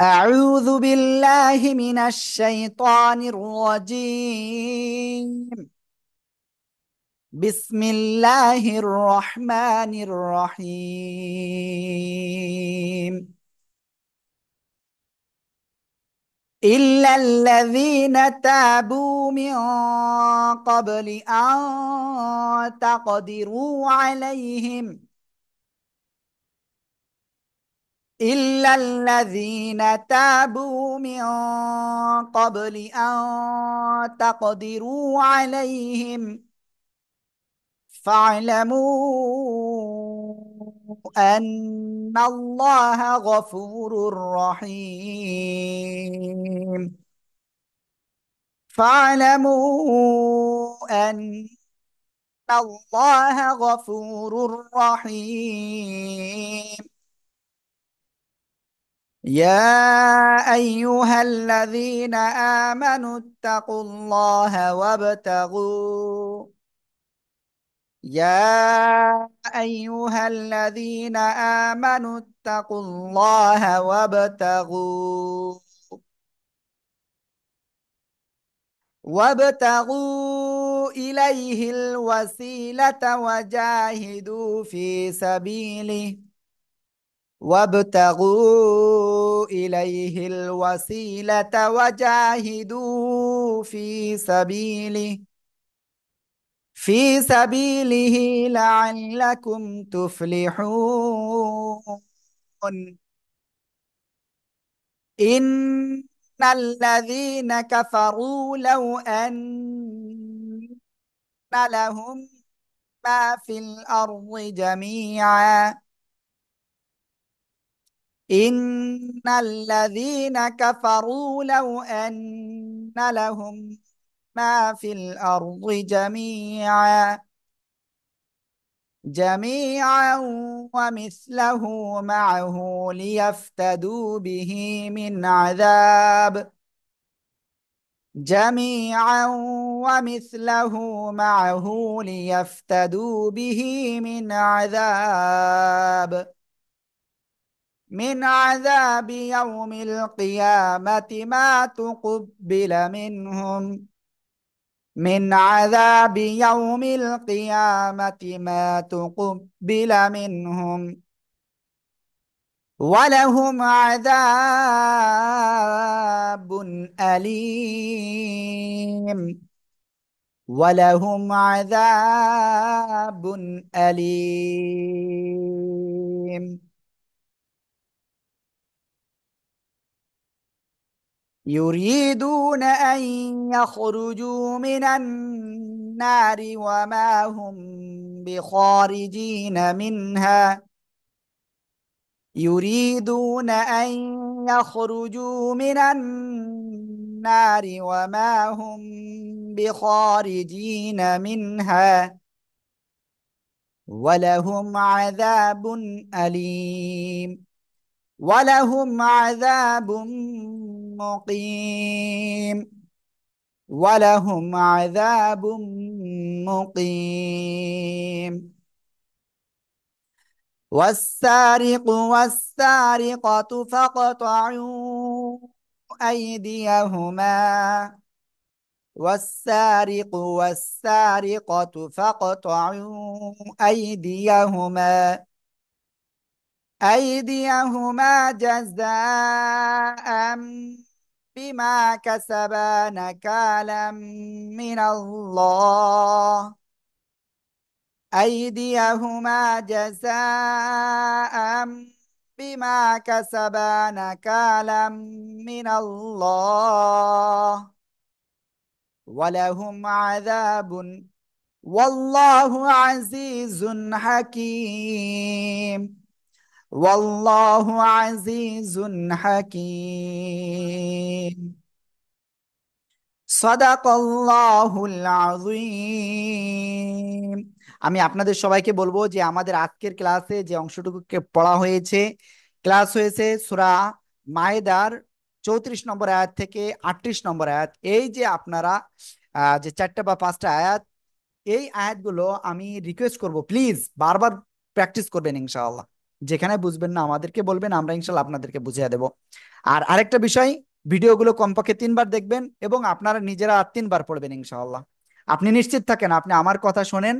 أعوذ بالله من الشيطان الرجيم بسم الله الرحمن الرحيم إلا الذين تابوا من قبل أن تقدروا عليهم إلا الذين تابوا من قبل أن تقدروا عليهم فاعلموا أن الله غفور رحيم فاعلموا أن الله غفور رحيم يا أيها الذين آمنوا اتقوا الله وابتغوا يا أيها الذين آمنوا اتقوا الله وابتغوا وابتغوا إليه الوسيلة وجاهدوا في سبيله وابتغوا إليه الوسيلة وجاهدوا في سبيله في سبيله لعلكم تفلحون إن الذين كفروا لو أن لهم ما في الأرض جميعاً إن الذين كفروا لو أن لهم ما في الأرض جميعا جميعا ومثله معه ليفتدوا به من عذاب جميعا ومثله معه ليفتدوا به من عذاب من عذاب يوم القيامة ما تقبل منهم من عذاب يوم القيامة ما تقبل منهم ولهم عذاب أليم ولهم عذاب أليم يريدون أن يخرجوا من النار وما هم بخارجين منها يريدون أن يخرجوا من النار وما هم بخارجين منها ولهم عذاب أليم ولهم عذاب مقيم ولهم عذاب مقيم والسارق والسارقة فاقطعوا أيديهما والسارق والسارقة فاقطعوا أيديهما أيديهما جزاء بما كسبا نكالا من الله أيديهما جزاء بما كسبا نكالا من الله ولهم عذاب والله عزيز حكيم আমি আপনাদের সবাইকে বলবো যে আমাদের আজকের ক্লাসে যে অংশটুকু পড়া হয়েছে ক্লাস হয়েছে সুরা মায়েদার চৌত্রিশ নম্বর আয়াত থেকে আটত্রিশ নম্বর আয়াত এই যে আপনারা যে চারটা বা পাঁচটা আয়াত এই আয়াতগুলো আমি রিকোয়েস্ট করব প্লিজ বারবার প্র্যাকটিস করবেন ইনশাআল্লাহ যেখানে বুঝবেন না আমাদেরকে বলবেন আমরা ইনশাল আপনাদেরকে বুঝিয়ে দেব আর আরেকটা বিষয় ভিডিওগুলো কমপক্ষে তিনবার দেখবেন এবং আপনারা নিজেরা আর তিনবার পড়বেন ইনশাআল্লাহ আপনি নিশ্চিত থাকেন আপনি আমার কথা শোনেন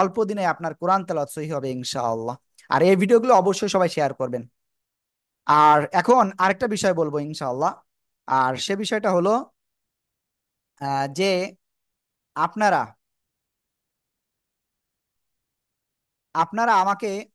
অল্প দিনে আপনার কোরআন তেলত সহি হবে ইনশাআল্লাহ আর এই ভিডিওগুলো অবশ্যই সবাই শেয়ার করবেন আর এখন আরেকটা বিষয় বলবো ইনশাআল্লাহ আর সে বিষয়টা হলো যে আপনারা আপনারা আমাকে